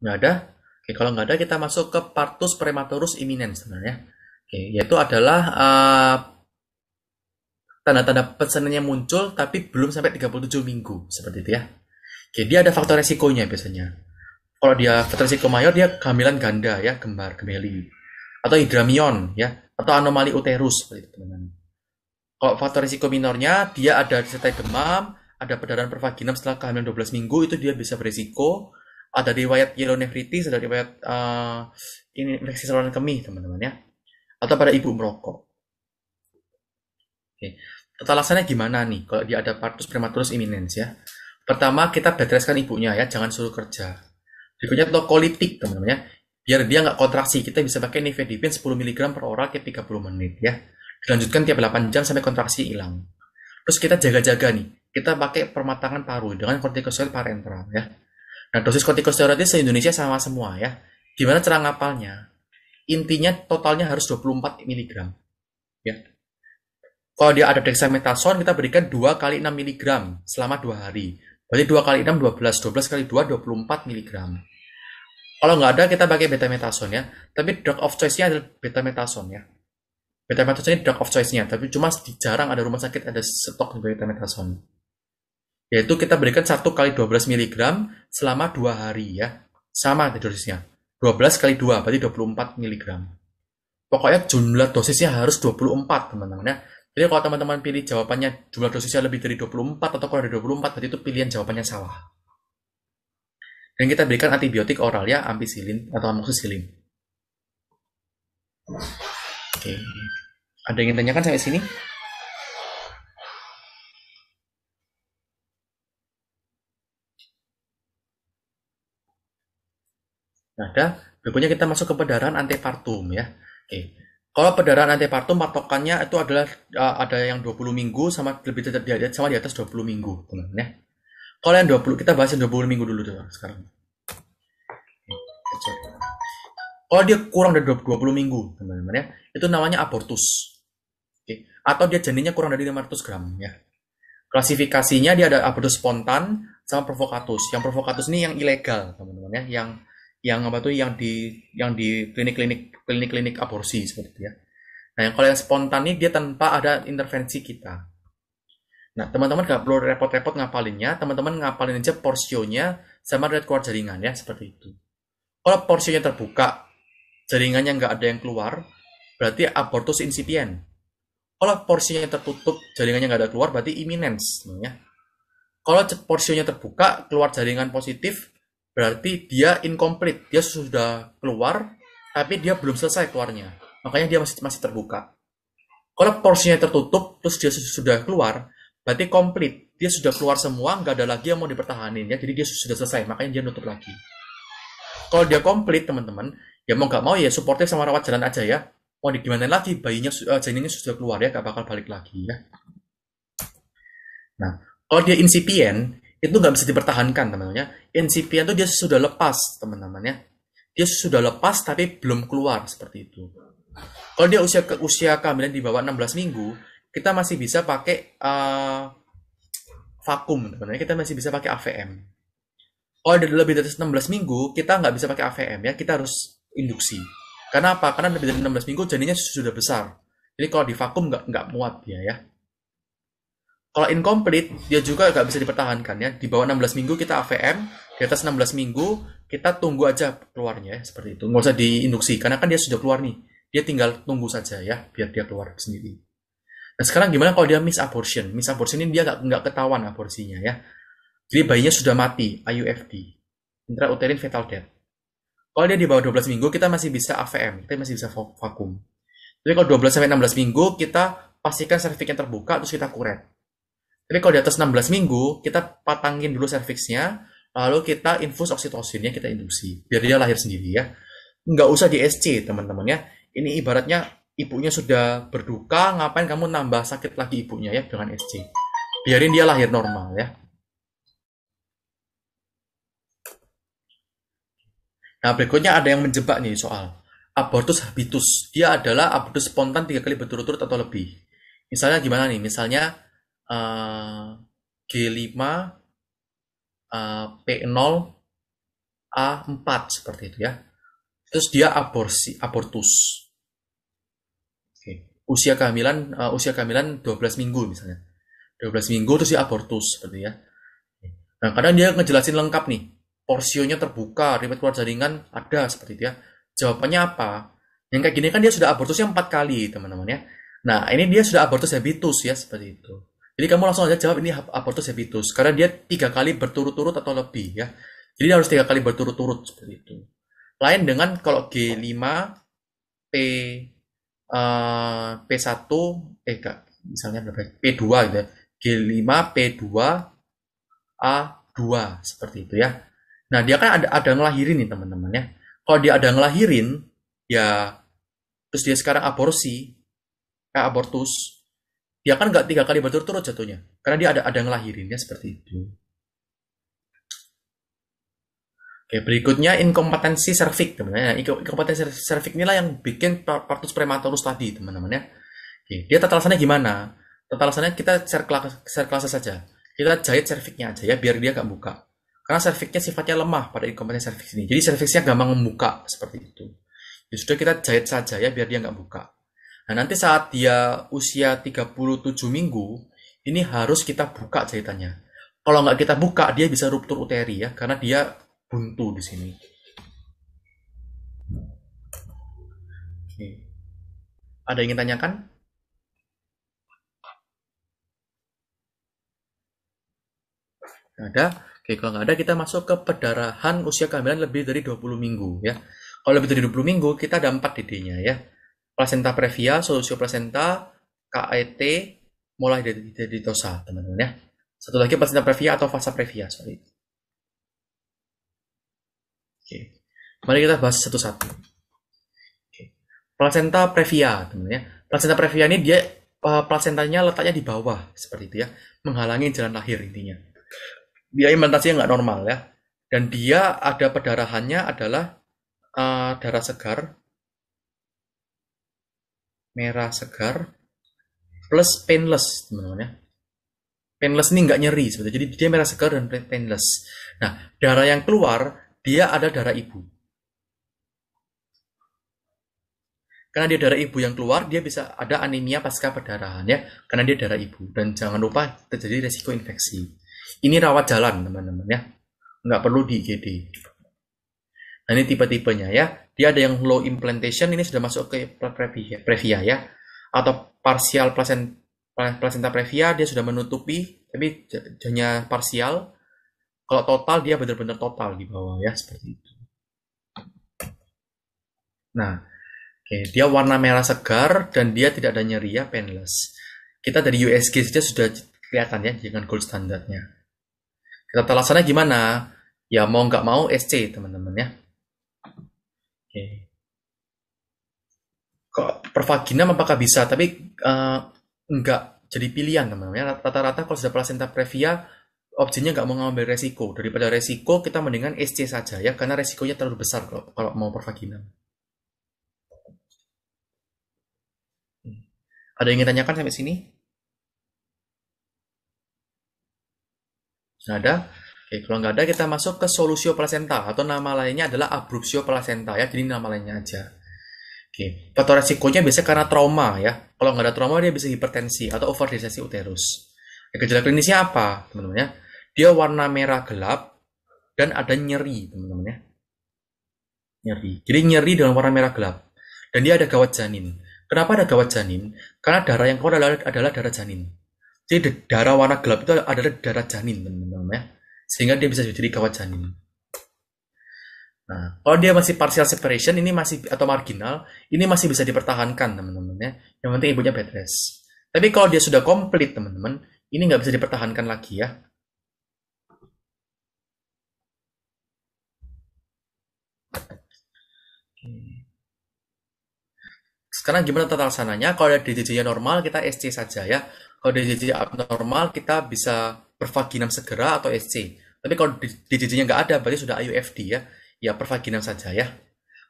Nggak ada? Oke, kalau nggak ada kita masuk ke partus prematurus imminens sebenarnya. Oke, yaitu adalah tanda eh, tanda-tanda pesanannya muncul tapi belum sampai 37 minggu seperti itu ya. Oke, dia ada faktor resikonya biasanya. Kalau dia faktor resiko mayor dia kehamilan ganda ya, kembar gemeli. Atau hidramion ya, atau anomali uterus seperti itu teman-teman. Kalau faktor risiko minornya dia ada disertai demam, ada perdarahan pervaginam setelah kehamilan 12 minggu itu dia bisa berisiko ada riwayat yellow nephritis ada riwayat uh, infeksi saluran kemih teman-teman ya atau pada ibu merokok Oke. Alasannya gimana nih kalau dia ada partus prematurus imminens ya? Pertama kita bedreskan ibunya ya, jangan suruh kerja. Berikutnya tokolitik teman-teman ya. Biar dia nggak kontraksi, kita bisa pakai nifedipin 10 mg per oral tiap 30 menit ya. Dilanjutkan tiap 8 jam sampai kontraksi hilang. Terus kita jaga-jaga nih. Kita pakai permatangan paru dengan kortikosteroid parenteral ya. Nah, dosis kortikosteroidnya se-Indonesia sama semua ya. Gimana cara ngapalnya? Intinya totalnya harus 24 mg. Ya. Kalau dia ada dexamethasone, kita berikan 2 kali 6 mg selama 2 hari. Berarti 2 kali 6, 12. 12 kali 2, 24 mg. Kalau nggak ada, kita pakai betamethasone ya. Tapi drug of choice-nya adalah betamethasone ya. Betamethasone ini drug of choice-nya. Tapi cuma jarang ada rumah sakit ada stok betamethasone yaitu kita berikan 1 kali 12 mg selama 2 hari ya. Sama dosisnya. 12 kali 2 berarti 24 mg. Pokoknya jumlah dosisnya harus 24, teman-teman ya. Jadi kalau teman-teman pilih jawabannya jumlah dosisnya lebih dari 24 atau kurang dari 24 berarti itu pilihan jawabannya salah. Dan kita berikan antibiotik oral ya, ampicillin atau amoxicillin. Oke. Ada yang ingin tanyakan sampai sini? Nah, dah, berikutnya kita masuk ke pedaran antepartum ya. Oke. Kalau pedaran antepartum patokannya itu adalah uh, ada yang 20 minggu sama lebih di, sama di atas 20 minggu, teman ya. Kalau yang 20 kita bahas yang 20 minggu dulu tuh. sekarang. Kalau dia kurang dari 20 minggu, teman-teman ya, itu namanya abortus. Oke. Atau dia janinnya kurang dari 500 gram ya. Klasifikasinya dia ada abortus spontan sama provokatus. Yang provokatus ini yang ilegal, teman-teman ya, yang yang apa tuh yang di yang di klinik-klinik klinik-klinik aborsi seperti itu ya. Nah, yang kalau yang spontan ini dia tanpa ada intervensi kita. Nah, teman-teman gak perlu repot-repot ngapalinnya, teman-teman ngapalin aja porsionya sama red keluar jaringan ya, seperti itu. Kalau porsionya terbuka, jaringannya nggak ada yang keluar, berarti abortus incipient. Kalau porsinya tertutup, jaringannya nggak ada keluar, berarti imminence Ya. Kalau porsinya terbuka, keluar jaringan positif, berarti dia incomplete dia sudah keluar tapi dia belum selesai keluarnya makanya dia masih masih terbuka kalau porsinya tertutup terus dia sudah keluar berarti komplit dia sudah keluar semua nggak ada lagi yang mau dipertahanin ya jadi dia sudah selesai makanya dia nutup lagi kalau dia komplit teman-teman ya mau nggak mau ya supportnya sama rawat jalan aja ya mau gimana lagi bayinya uh, janinnya sudah keluar ya nggak bakal balik lagi ya nah kalau dia insipien itu nggak bisa dipertahankan teman-teman ya insipien itu dia sudah lepas teman-teman ya dia sudah lepas tapi belum keluar seperti itu kalau dia usia ke usia kehamilan di bawah 16 minggu kita masih bisa pakai uh, vakum teman-teman kita masih bisa pakai AVM kalau ada lebih dari 16 minggu kita nggak bisa pakai AVM ya kita harus induksi karena apa karena lebih dari 16 minggu janinnya sudah besar jadi kalau di vakum nggak nggak muat dia ya kalau incomplete dia juga nggak bisa dipertahankan ya di bawah 16 minggu kita AVM di atas 16 minggu kita tunggu aja keluarnya ya. seperti itu nggak usah diinduksi karena kan dia sudah keluar nih dia tinggal tunggu saja ya biar dia keluar sendiri nah sekarang gimana kalau dia miss abortion miss abortion ini dia nggak nggak ketahuan aborsinya ya jadi bayinya sudah mati IUFD intrauterine fetal death kalau dia di bawah 12 minggu kita masih bisa AVM kita masih bisa vakum jadi kalau 12 sampai 16 minggu kita pastikan serviksnya terbuka terus kita kuret tapi kalau di atas 16 minggu, kita patangin dulu serviksnya, lalu kita infus oksitosinnya, kita induksi. Biar dia lahir sendiri ya. Nggak usah di SC, teman-teman ya. Ini ibaratnya ibunya sudah berduka, ngapain kamu nambah sakit lagi ibunya ya dengan SC. Biarin dia lahir normal ya. Nah, berikutnya ada yang menjebak nih soal abortus habitus. Dia adalah abortus spontan tiga kali berturut-turut atau lebih. Misalnya gimana nih? Misalnya G5 P0 A4 seperti itu ya. Terus dia aborsi abortus. Oke. Usia kehamilan uh, usia kehamilan 12 minggu misalnya. 12 minggu terus dia abortus seperti ya. Nah, kadang dia ngejelasin lengkap nih. Porsionya terbuka, ribet keluar jaringan ada seperti itu ya. Jawabannya apa? Yang kayak gini kan dia sudah abortusnya empat kali, teman-teman ya. Nah, ini dia sudah abortus habitus ya seperti itu. Jadi kamu langsung aja jawab ini abortus habitus karena dia tiga kali berturut-turut atau lebih ya. Jadi harus tiga kali berturut-turut seperti itu. Lain dengan kalau G5 P uh, eh, P1 eh enggak, misalnya berapa ya? P2 gitu ya. G5 P2 A2 seperti itu ya. Nah, dia kan ada ada ngelahirin nih teman-teman ya. Kalau dia ada ngelahirin ya terus dia sekarang aborsi, ya abortus, dia kan nggak tiga kali berturut-turut jatuhnya. Karena dia ada ada ngelahirinnya seperti itu. Oke, berikutnya inkompetensi servik teman-teman. ya Inkompetensi servik inilah yang bikin partus prematurus tadi, teman-teman ya. Oke, dia tata alasannya gimana? Tata alasannya kita kelas saja. Kita jahit serviknya aja ya, biar dia nggak buka. Karena serviknya sifatnya lemah pada inkompetensi servik ini. Jadi serviknya gampang membuka seperti itu. Ya sudah kita jahit saja ya, biar dia nggak buka. Nah, nanti saat dia usia 37 minggu, ini harus kita buka jahitannya. Kalau nggak kita buka, dia bisa ruptur uteri ya, karena dia buntu di sini. Ada yang ingin tanyakan? Nggak ada. Oke, kalau nggak ada, kita masuk ke perdarahan usia kehamilan lebih dari 20 minggu ya. Kalau lebih dari 20 minggu, kita ada 4 DD-nya ya. Placenta previa, solusio placenta, KET, mulai dari, dari dosa, teman-teman ya. Satu lagi placenta previa atau fase previa, sorry. Oke. Mari kita bahas satu-satu. Oke. Placenta previa, teman-teman ya. Placenta previa ini dia uh, eh, placentanya letaknya di bawah seperti itu ya, menghalangi jalan lahir intinya. Dia implantasinya nggak normal ya, dan dia ada pedarahannya adalah uh, darah segar merah segar plus painless teman-teman ya painless ini nggak nyeri sebetulnya jadi dia merah segar dan painless nah darah yang keluar dia ada darah ibu karena dia darah ibu yang keluar dia bisa ada anemia pasca perdarahan ya karena dia darah ibu dan jangan lupa terjadi resiko infeksi ini rawat jalan teman-teman ya nggak perlu di IGD nah ini tipe-tipenya ya dia ada yang low implantation ini sudah masuk ke previa, previa ya atau partial placenta placenta previa dia sudah menutupi tapi hanya parsial kalau total dia benar-benar total di bawah ya seperti itu nah oke okay. dia warna merah segar dan dia tidak ada nyeri ya painless kita dari USG saja sudah kelihatan ya dengan gold standarnya kita telasannya gimana ya mau nggak mau SC teman-teman ya Okay. Kok pervagina apakah bisa? Tapi uh, enggak jadi pilihan teman-teman. Ya. Rata-rata kalau sudah placenta previa, opsinya nggak mau ngambil resiko. Daripada resiko, kita mendingan SC saja ya, karena resikonya terlalu besar kalau, kalau mau pervaginam. Hmm. Ada yang ingin tanyakan sampai sini? Sudah ada? Oke, kalau nggak ada kita masuk ke solusio placenta atau nama lainnya adalah abruptio placenta ya, jadi nama lainnya aja. Oke, faktor resikonya biasanya karena trauma ya. Kalau nggak ada trauma dia bisa hipertensi atau overdosasi uterus. gejala klinisnya apa, teman-teman ya? Dia warna merah gelap dan ada nyeri, teman-teman ya. Nyeri. Jadi nyeri dengan warna merah gelap. Dan dia ada gawat janin. Kenapa ada gawat janin? Karena darah yang keluar adalah, adalah darah janin. Jadi darah warna gelap itu adalah darah janin, teman-teman ya sehingga dia bisa jadi kawat janin. Nah, kalau dia masih partial separation ini masih atau marginal, ini masih bisa dipertahankan teman-teman ya. Yang penting ibunya bed rest. Tapi kalau dia sudah komplit teman-teman, ini nggak bisa dipertahankan lagi ya. Sekarang gimana tata laksananya? Kalau DJJ-nya normal, kita SC saja ya. Kalau DJJ abnormal, kita bisa pervaginam segera atau SC. Tapi kalau DJJ-nya nggak ada, berarti sudah IUFD ya. Ya pervaginam saja ya.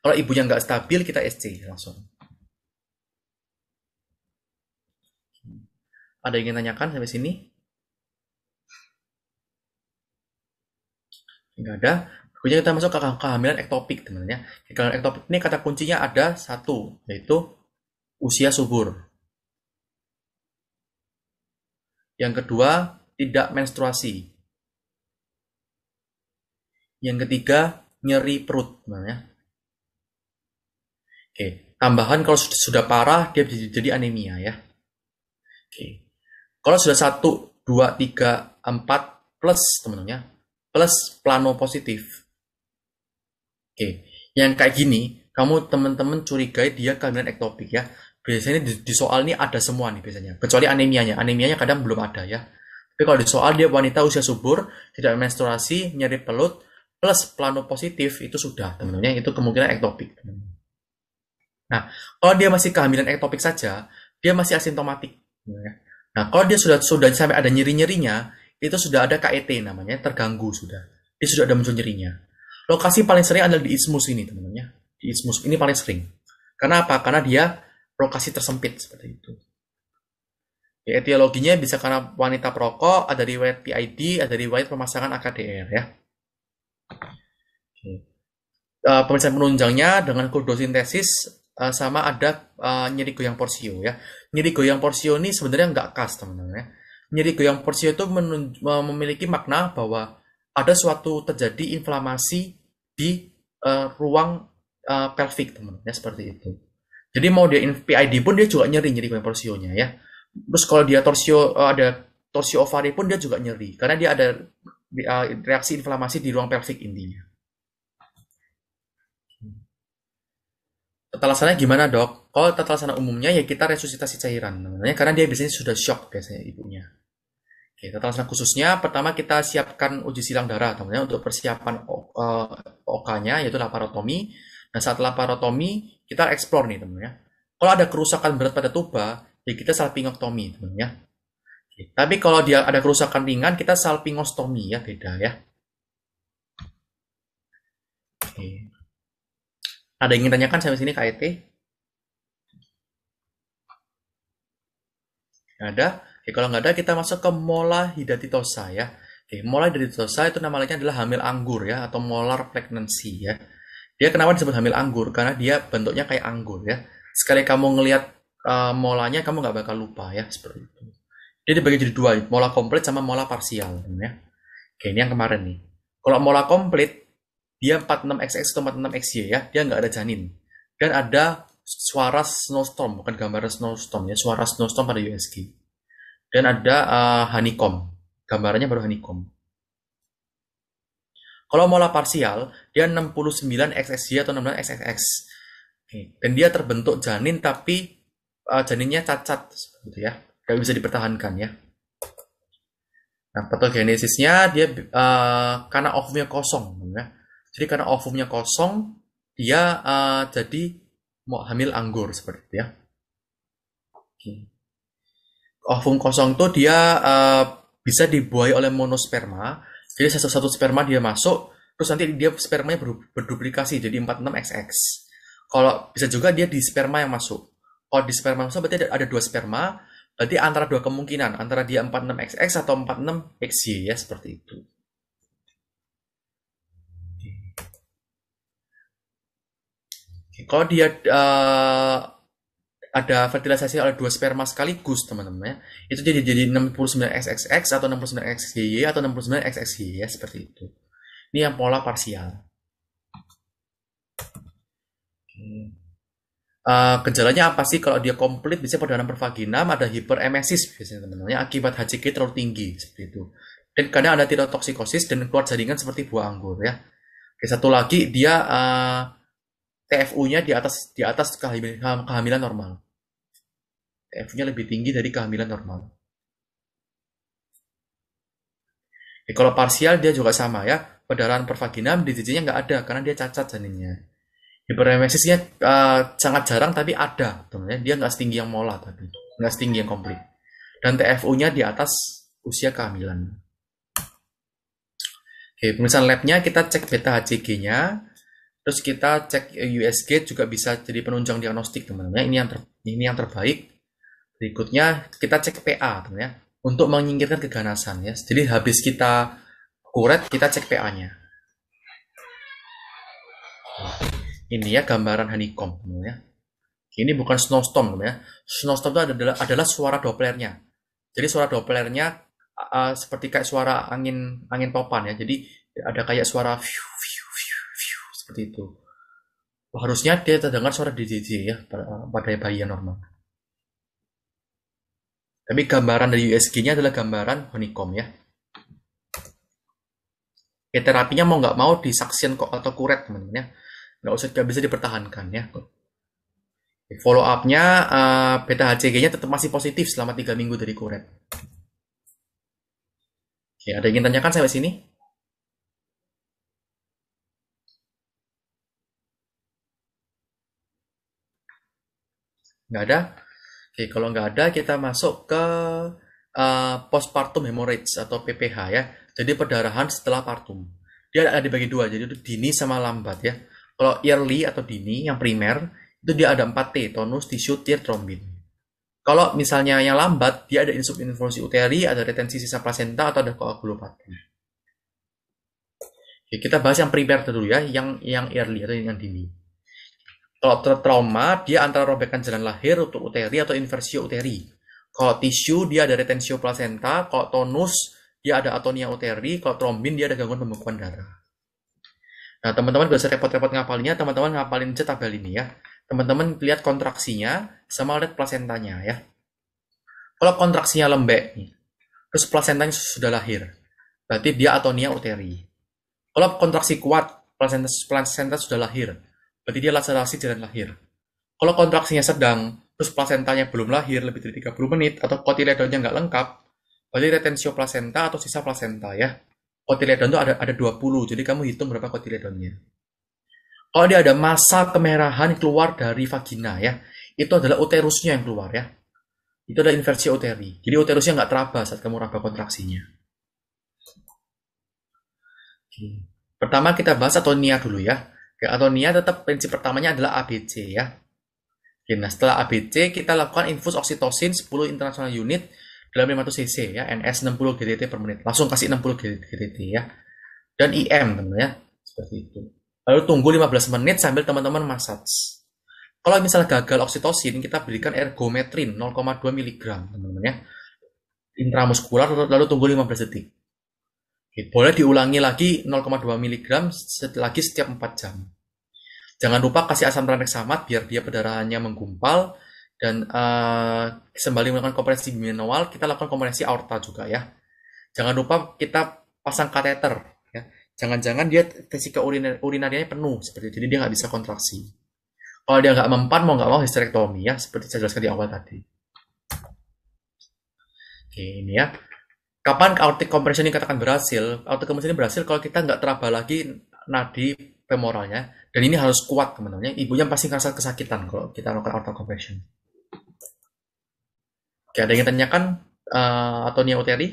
Kalau ibunya nggak stabil, kita SC langsung. Ada yang ingin tanyakan sampai sini? Nggak ada. Kemudian kita masuk ke kehamilan ektopik, teman-teman. ya. Kehamilan ektopik ini kata kuncinya ada satu, yaitu usia subur. Yang kedua, tidak menstruasi. Yang ketiga, nyeri perut. Nah, ya. Oke, tambahan kalau sudah parah, dia jadi, jadi anemia ya. Oke, kalau sudah satu, dua, tiga, empat plus temennya plus plano positif. Oke, yang kayak gini, kamu teman-teman curigai dia kehamilan ektopik ya. Biasanya di, di soal ini ada semua nih biasanya, kecuali anemianya. Anemianya kadang belum ada ya. Tapi kalau di soal dia wanita usia subur, tidak menstruasi, nyeri pelut, plus plano positif itu sudah teman temennya itu kemungkinan ektopik. Nah, kalau dia masih kehamilan ektopik saja, dia masih asintomatik. Nah, kalau dia sudah sudah sampai ada nyeri-nyerinya, itu sudah ada KET namanya, terganggu sudah. Dia sudah ada muncul nyerinya. Lokasi paling sering adalah di ismus ini, teman-teman ya. Di ismus ini paling sering. Karena apa? Karena dia lokasi tersempit seperti itu. Ya, etiologinya bisa karena wanita perokok, ada riwayat PID, ada riwayat pemasangan AKDR ya. Okay. Uh, eh, pemeriksaan penunjangnya dengan kurdosintesis uh, eh, sama ada uh, nyeri goyang porsio ya. Nyeri goyang porsio ini sebenarnya nggak khas teman-teman ya. Nyeri goyang porsio itu memiliki makna bahwa ada suatu terjadi inflamasi di uh, ruang uh, pelvik teman ya seperti itu. Jadi mau dia PID pun dia juga nyeri nyeri goyang porsionya ya. Terus kalau dia torsio eh, ada torsio ovari pun dia juga nyeri karena dia ada eh, reaksi inflamasi di ruang pelvik intinya. Tata gimana dok? Kalau tata umumnya ya kita resusitasi cairan namanya karena dia biasanya sudah shock biasanya ibunya. Oke, tata khususnya pertama kita siapkan uji silang darah namanya untuk persiapan eh, OK-nya yaitu laparotomi. Nah saat laparotomi kita explore nih temennya. Kalau ada kerusakan berat pada tuba, jadi kita salpingotomi teman ya. Oke. Tapi kalau dia ada kerusakan ringan kita salpingostomi ya beda ya. Oke. Ada yang ingin tanyakan sampai sini KIT? ada? Oke, kalau nggak ada kita masuk ke mola hidatitosa ya. Oke, mola hidatitosa itu namanya adalah hamil anggur ya atau molar pregnancy ya. Dia kenapa disebut hamil anggur? Karena dia bentuknya kayak anggur ya. Sekali kamu ngelihat uh, molanya kamu nggak bakal lupa ya seperti itu. Jadi dibagi jadi dua, mola komplit sama mola parsial ya. Kayak ini yang kemarin nih. Kalau mola komplit dia 46XX atau 46XY ya, dia nggak ada janin. Dan ada suara snowstorm, bukan gambar snowstorm ya, suara snowstorm pada USG. Dan ada uh, honeycomb, gambarnya baru honeycomb. Kalau mola parsial, dia 69 XXY atau 69 XXX. Dan dia terbentuk janin tapi uh, janinnya cacat gitu ya gak bisa dipertahankan ya nah patogenesisnya dia uh, karena ovumnya kosong ya jadi karena ovumnya kosong dia uh, jadi mau hamil anggur seperti itu ya okay. ovum kosong tuh dia uh, bisa dibuai oleh monosperma jadi satu satu sperma dia masuk terus nanti dia spermanya berduplikasi jadi 46xx kalau bisa juga dia di sperma yang masuk kalau di sperma manusia berarti ada, ada dua sperma berarti antara dua kemungkinan antara dia 46xx atau 46xy ya seperti itu Oke, kalau dia uh, ada fertilisasi oleh dua sperma sekaligus teman-teman ya itu jadi jadi 69xxx atau 69xy atau 69xxy ya seperti itu ini yang pola parsial Oke. Uh, gejalanya apa sih kalau dia komplit Bisa perdarahan vagina ada hiperemesis biasanya teman-teman akibat HCG terlalu tinggi seperti itu dan kadang ada tirotoksikosis dan keluar jaringan seperti buah anggur ya Oke, satu lagi dia uh, eh, TFU-nya di atas di atas kehamilan, kehamilan normal TFU-nya lebih tinggi dari kehamilan normal Oke, kalau parsial dia juga sama ya perdarahan vagina di nggak ada karena dia cacat janinnya di ya uh, sangat jarang tapi ada ya. dia nggak setinggi yang mola tapi nggak setinggi yang komplit dan TFU nya di atas usia kehamilan. Oke, lab labnya kita cek beta HCG-nya, terus kita cek USG juga bisa jadi penunjang diagnostik teman-teman. Ini yang ter, ini yang terbaik. Berikutnya kita cek PA teman ya untuk menyingkirkan keganasan ya. Jadi habis kita kuret kita cek PA-nya. Ini ya gambaran honeycomb ya. Ini bukan snowstorm ya. Snowstorm itu adalah, adalah suara doplernya. Jadi suara doplernya uh, seperti kayak suara angin angin topan ya. Jadi ada kayak suara view, view, view, view, seperti itu. Harusnya dia terdengar suara DJJ ya pada bayi yang normal. Tapi gambaran dari USG-nya adalah gambaran honeycomb ya. Ya terapinya mau nggak mau disaksian kok atau kuret teman-teman ya nggak usah nggak bisa dipertahankan ya follow up-nya uh, eh, beta HCG-nya tetap masih positif selama tiga minggu dari kuret. Oke, ada yang ingin tanyakan sampai sini? Nggak ada? Oke, kalau nggak ada kita masuk ke uh, postpartum hemorrhage atau PPH ya. Jadi perdarahan setelah partum. Dia ada dibagi dua, jadi itu dini sama lambat ya. Kalau early atau dini yang primer itu dia ada 4T, tonus, tisu, tear, trombin. Kalau misalnya yang lambat, dia ada insup uteri, ada retensi sisa plasenta atau ada koagulopati. Oke, kita bahas yang primer dulu ya, yang yang early atau yang dini. Kalau trauma, dia antara robekan jalan lahir untuk uteri atau inversio uteri. Kalau tisu, dia ada retensio plasenta. Kalau tonus, dia ada atonia uteri. Kalau trombin, dia ada gangguan pembekuan darah. Nah, teman-teman gak usah repot-repot ngapalinnya, teman-teman ngapalin aja tabel ini ya. Teman-teman lihat kontraksinya sama lihat plasentanya ya. Kalau kontraksinya lembek, terus plasentanya sudah lahir, berarti dia atonia uteri. Kalau kontraksi kuat, plasenta, plasenta sudah lahir, berarti dia laserasi jalan lahir. Kalau kontraksinya sedang, terus plasentanya belum lahir lebih dari 30 menit, atau kotiledonnya nggak lengkap, berarti retensio plasenta atau sisa plasenta ya kotiledon itu ada ada 20. Jadi kamu hitung berapa kotiledonnya. Kalau dia ada masa kemerahan keluar dari vagina ya, itu adalah uterusnya yang keluar ya. Itu adalah inversi uteri. Jadi uterusnya nggak teraba saat kamu raba kontraksinya. Oke. Pertama kita bahas atonia dulu ya. Oke, atonia tetap prinsip pertamanya adalah ABC ya. Oke, nah setelah ABC kita lakukan infus oksitosin 10 internasional unit dalam 500 cc ya NS 60 GTT per menit langsung kasih 60 GTT ya dan IM teman ya seperti itu lalu tunggu 15 menit sambil teman-teman massage kalau misalnya gagal oksitosin kita berikan ergometrin 0,2 mg teman-teman ya intramuskular lalu tunggu 15 detik boleh diulangi lagi 0,2 mg lagi setiap 4 jam jangan lupa kasih asam tranexamat biar dia pendarahannya menggumpal dan uh, eh, sembari melakukan kompresi bimanual, kita lakukan kompresi aorta juga ya. Jangan lupa kita pasang kateter. Ya. Jangan-jangan dia tesika urinar urinarianya penuh, seperti itu. jadi dia nggak bisa kontraksi. Kalau dia nggak mempan, mau nggak mau histerektomi ya, seperti saya jelaskan di awal tadi. Oke, ini ya. Kapan aortic compression ini katakan berhasil? Aortic compression ini berhasil kalau kita nggak teraba lagi nadi femoralnya dan ini harus kuat teman-teman ya. ibunya pasti merasa kesakitan kalau kita melakukan aorta compression Oke, ada yang ditanyakan eh, Nia Uteri?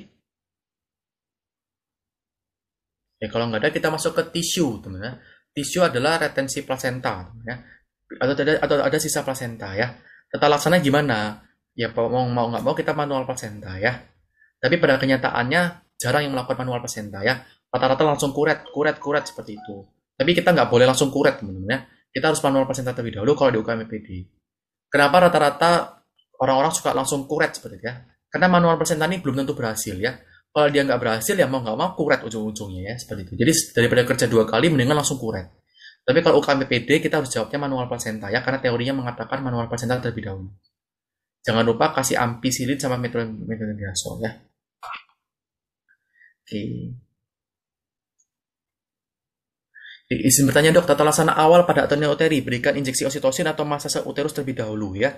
Ya, kalau nggak ada, kita masuk ke tisu, teman teman Tisu adalah retensi plasenta, ya. Atau ada, atau ada sisa plasenta ya. Tata laksana gimana? Ya mau mau nggak mau kita manual plasenta ya. Tapi pada kenyataannya jarang yang melakukan manual plasenta ya. Rata-rata langsung kuret, kuret, kuret seperti itu. Tapi kita nggak boleh langsung kuret, teman-teman ya. Kita harus manual plasenta terlebih dahulu kalau di UKMPD. Kenapa rata-rata orang-orang suka langsung kuret seperti ya. Karena manual persen ini belum tentu berhasil ya. Kalau dia nggak berhasil ya mau nggak mau kuret ujung-ujungnya ya seperti itu. Jadi daripada kerja dua kali mendingan langsung kuret. Tapi kalau UKM UKMPPD kita harus jawabnya manual persenta ya karena teorinya mengatakan manual persenta terlebih dahulu. Jangan lupa kasih ampisilin sama metronidazol ya. Oke. Okay. Izin bertanya dok, tata laksana awal pada atonia uteri, berikan injeksi oksitosin atau masase uterus terlebih dahulu ya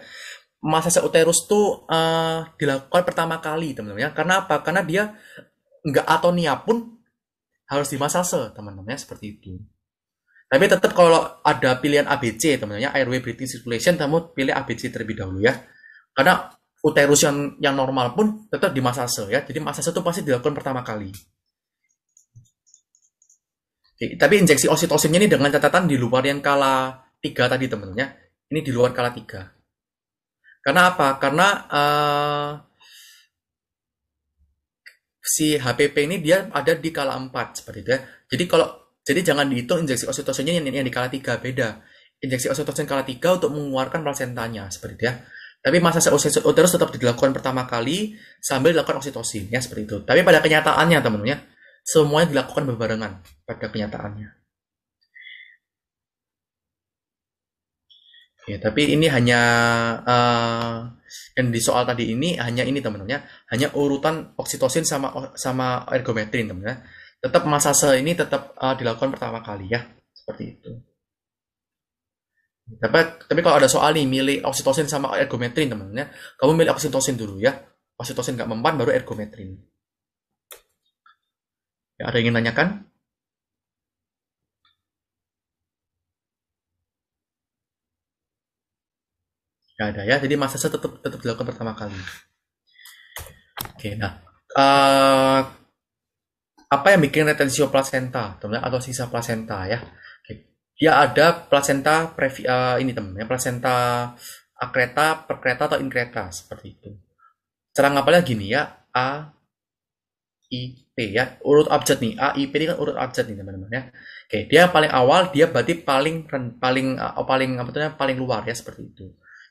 masa uterus tuh uh, dilakukan pertama kali teman-teman ya. Karena apa? Karena dia nggak atonia pun harus dimasase teman teman ya seperti itu. Tapi tetap kalau ada pilihan ABC teman teman ya airway breathing circulation kamu pilih ABC terlebih dahulu ya. Karena uterus yang yang normal pun tetap dimasase ya. Jadi masase itu pasti dilakukan pertama kali. Oke, tapi injeksi oksitosinnya ini dengan catatan di luar yang kala tiga tadi teman teman ya Ini di luar kala tiga karena apa? Karena uh, si HPP ini dia ada di kala 4 seperti itu ya. Jadi kalau jadi jangan dihitung injeksi oksitosinnya yang, yang di kala 3 beda. Injeksi oksitosin kala 3 untuk mengeluarkan plasentanya seperti itu ya. Tapi masa oksitosin uterus tetap dilakukan pertama kali sambil dilakukan oksitosin ya seperti itu. Tapi pada kenyataannya teman-teman ya, semuanya dilakukan berbarengan pada kenyataannya. Ya, tapi ini hanya uh, di soal tadi ini hanya ini teman-teman ya, hanya urutan oksitosin sama sama ergometrin teman-teman. Ya. Tetap masa masase ini tetap uh, dilakukan pertama kali ya, seperti itu. Tapi, tapi kalau ada soal nih milih oksitosin sama ergometrin teman-teman ya, kamu milih oksitosin dulu ya. Oksitosin nggak mempan baru ergometrin. Ya, ada yang ingin tanyakan? nggak ada ya jadi masa tetap tetap dilakukan pertama kali oke nah uh, apa yang bikin retensio placenta teman atau sisa placenta ya oke. dia ada placenta previ, uh, ini teman ya placenta akreta perkreta atau inkreta seperti itu cara ngapalnya gini ya a i P ya urut abjad nih A I P ini kan urut abjad nih teman-teman ya oke dia yang paling awal dia berarti paling paling eh, paling apa tuh paling luar ya seperti itu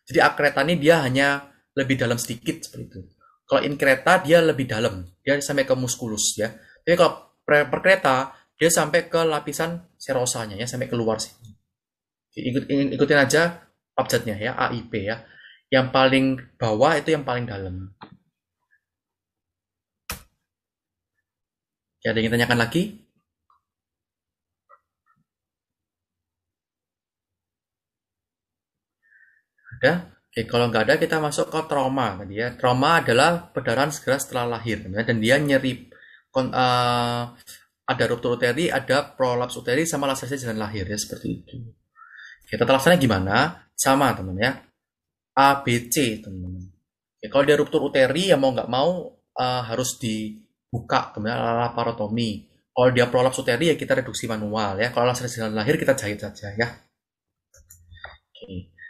jadi ini dia hanya lebih dalam sedikit seperti itu. Kalau inkreta dia lebih dalam, dia sampai ke muskulus ya. Tapi kalau perkreta dia sampai ke lapisan serosanya ya, sampai keluar sini. Ikut, ikutin aja abjadnya ya, AIP ya. Yang paling bawah itu yang paling dalam. Ya, ada yang ditanyakan lagi? ada ya. Oke, kalau nggak ada kita masuk ke trauma tadi ya. Trauma adalah perdarahan segera setelah lahir ya, dan dia nyeri kon, uh, ada ruptur uteri, ada prolaps uteri sama laksasi jalan lahir ya seperti itu. Kita terlaksana gimana? Sama teman ya. A B C teman. Oke kalau dia ruptur uteri ya mau nggak mau uh, harus dibuka teman ala parotomi. Kalau dia prolaps uteri ya kita reduksi manual ya. Kalau laksasi jalan lahir kita jahit saja ya.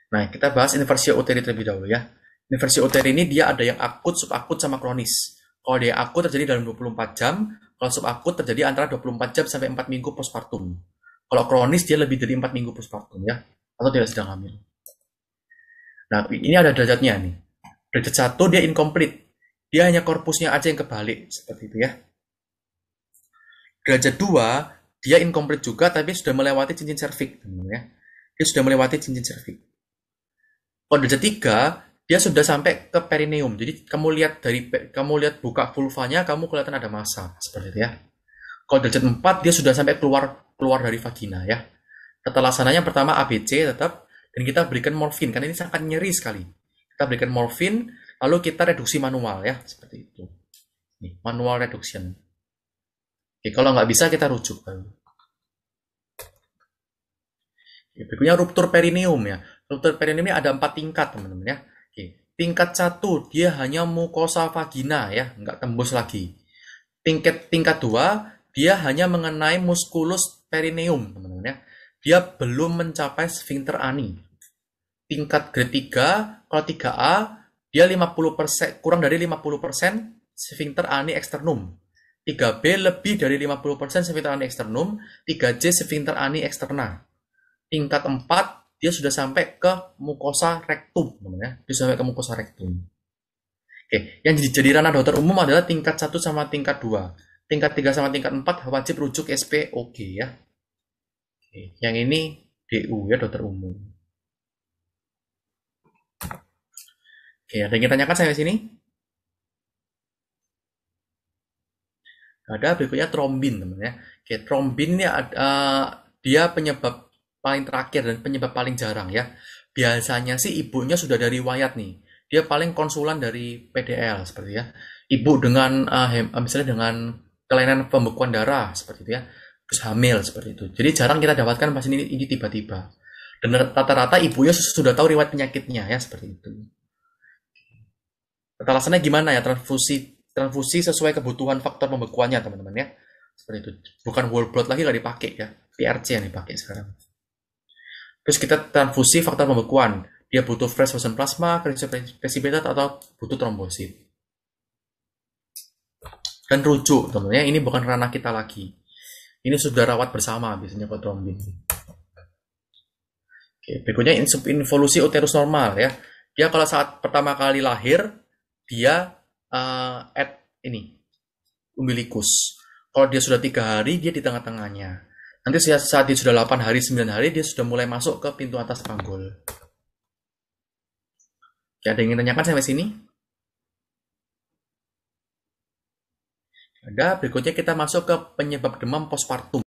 Nah, kita bahas inversi uteri terlebih dahulu ya. Inversi uteri ini dia ada yang akut, subakut, sama kronis. Kalau dia akut terjadi dalam 24 jam, kalau subakut terjadi antara 24 jam sampai 4 minggu postpartum. Kalau kronis dia lebih dari 4 minggu postpartum ya, atau tidak sedang hamil. Nah, ini ada derajatnya nih. Derajat satu dia incomplete. Dia hanya korpusnya aja yang kebalik, seperti itu ya. Derajat dua dia incomplete juga tapi sudah melewati cincin cervix, ya. Dia sudah melewati cincin cervix. Kode ketiga dia sudah sampai ke perineum. Jadi kamu lihat dari kamu lihat buka vulvanya kamu kelihatan ada masa seperti itu ya. derajat 4 dia sudah sampai keluar keluar dari vagina ya. laksananya pertama ABC tetap dan kita berikan morfin karena ini sangat nyeri sekali. Kita berikan morfin lalu kita reduksi manual ya seperti itu. Nih, manual reduction. Oke, kalau nggak bisa kita rujuk. Berikutnya ruptur perineum ya. Ruptur perineumnya ada empat tingkat teman-teman ya. Oke. Tingkat satu dia hanya mukosa vagina ya, nggak tembus lagi. Tingkat tingkat dua dia hanya mengenai musculus perineum teman-teman ya. Dia belum mencapai sphincter ani. Tingkat grade 3, kalau 3A dia 50% kurang dari 50% sphincter ani eksternum. 3B lebih dari 50% sphincter ani eksternum, 3C sphincter ani eksterna. Tingkat 4 dia sudah sampai ke mukosa rektum namanya dia sudah sampai ke mukosa rektum oke yang jadi, jadi ranah dokter umum adalah tingkat 1 sama tingkat 2 tingkat 3 sama tingkat 4 wajib rujuk sp, oke ya oke. yang ini DU ya dokter umum oke ada yang ditanyakan saya di sini ada berikutnya trombin teman ya oke trombin ini ada, eh, dia penyebab paling terakhir dan penyebab paling jarang ya. Biasanya sih ibunya sudah dari wayat nih. Dia paling konsulan dari PDL seperti ya. Ibu dengan uh, misalnya dengan kelainan pembekuan darah seperti itu ya. Terus hamil seperti itu. Jadi jarang kita dapatkan pasien ini ini tiba-tiba. Dan rata-rata ibunya sudah tahu riwayat penyakitnya ya seperti itu. Alasannya gimana ya transfusi transfusi sesuai kebutuhan faktor pembekuannya teman-teman ya seperti itu bukan whole blood lagi nggak dipakai ya PRC yang dipakai sekarang Terus kita transfusi faktor pembekuan. Dia butuh fresh frozen plasma, presipitat atau butuh trombosit. Dan rujuk, teman-teman. Ini bukan ranah kita lagi. Ini sudah rawat bersama biasanya kalau trombin. Oke, berikutnya involusi uterus normal ya. Dia kalau saat pertama kali lahir, dia uh, at ini umbilikus. Kalau dia sudah tiga hari, dia di tengah-tengahnya. Nanti saat dia sudah 8 hari, 9 hari, dia sudah mulai masuk ke pintu atas panggul. Ya, ada yang ingin tanyakan sampai sini? Ada, berikutnya kita masuk ke penyebab demam postpartum.